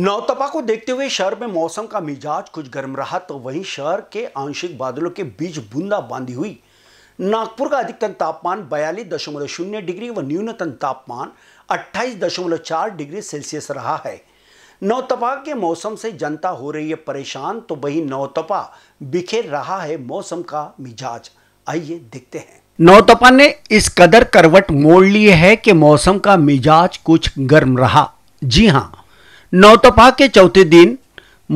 नौतपा को देखते हुए शहर में मौसम का मिजाज कुछ गर्म रहा तो वहीं शहर के आंशिक बादलों के बीच बूंदाबांदी हुई नागपुर का अधिकतम तापमान बयालीस दशमलव शून्य डिग्री व न्यूनतम तापमान अट्ठाईस दशमलव चार डिग्री सेल्सियस रहा है नौतपा के मौसम से जनता हो रही है परेशान तो वही नौतपा बिखेर रहा है मौसम का मिजाज आइए देखते हैं नौतपा ने इस कदर करवट मोड़ ली है कि मौसम का मिजाज कुछ गर्म रहा जी हाँ नौतपा के चौथे दिन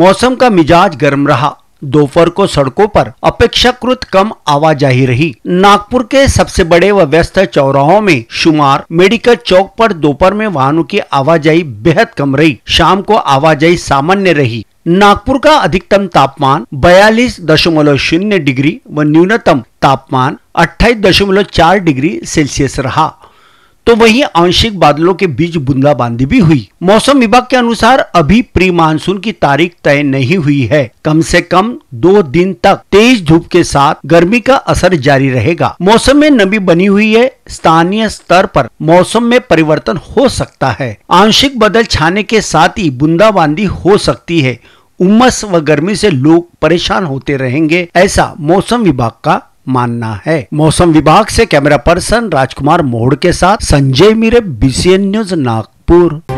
मौसम का मिजाज गर्म रहा दोपहर को सड़कों पर अपेक्षाकृत कम आवाजाही रही नागपुर के सबसे बड़े व व्यस्त चौराहों में शुमार मेडिकल चौक पर दोपहर में वाहनों की आवाजाही बेहद कम रही शाम को आवाजाही सामान्य रही नागपुर का अधिकतम तापमान बयालीस दशमलव शून्य डिग्री व न्यूनतम तापमान अट्ठाईस दशमलव चार डिग्री सेल्सियस रहा तो वहीं आंशिक बादलों के बीच बूंदाबांदी भी हुई मौसम विभाग के अनुसार अभी प्री मानसून की तारीख तय नहीं हुई है कम से कम दो दिन तक तेज धूप के साथ गर्मी का असर जारी रहेगा मौसम में नमी बनी हुई है स्थानीय स्तर पर मौसम में परिवर्तन हो सकता है आंशिक बादल छाने के साथ ही बूंदाबांदी हो सकती है उमस व गर्मी से लोग परेशान होते रहेंगे ऐसा मौसम विभाग का मानना है मौसम विभाग से कैमरा पर्सन राजकुमार मोहड़ के साथ संजय मीरे बीसीएन न्यूज नागपुर